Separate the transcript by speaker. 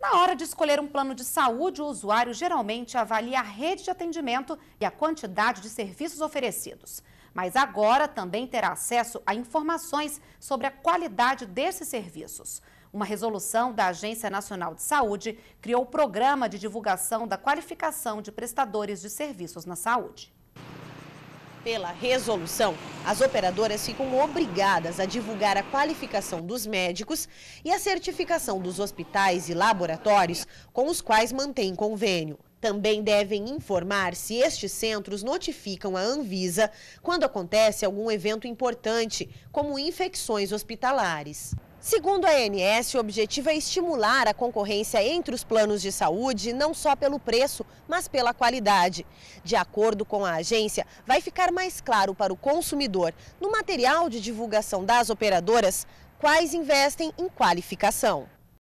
Speaker 1: Na hora de escolher um plano de saúde, o usuário geralmente avalia a rede de atendimento e a quantidade de serviços oferecidos. Mas agora também terá acesso a informações sobre a qualidade desses serviços. Uma resolução da Agência Nacional de Saúde criou o Programa de Divulgação da Qualificação de Prestadores de Serviços na Saúde. Pela resolução, as operadoras ficam
Speaker 2: obrigadas a divulgar a qualificação dos médicos e a certificação dos hospitais e laboratórios com os quais mantêm convênio. Também devem informar se estes centros notificam a Anvisa quando acontece algum evento importante, como infecções hospitalares. Segundo a ANS, o objetivo é estimular a concorrência entre os planos de saúde, não só pelo preço, mas pela qualidade. De acordo com a agência, vai ficar mais claro para o consumidor, no material de divulgação das operadoras, quais investem em qualificação.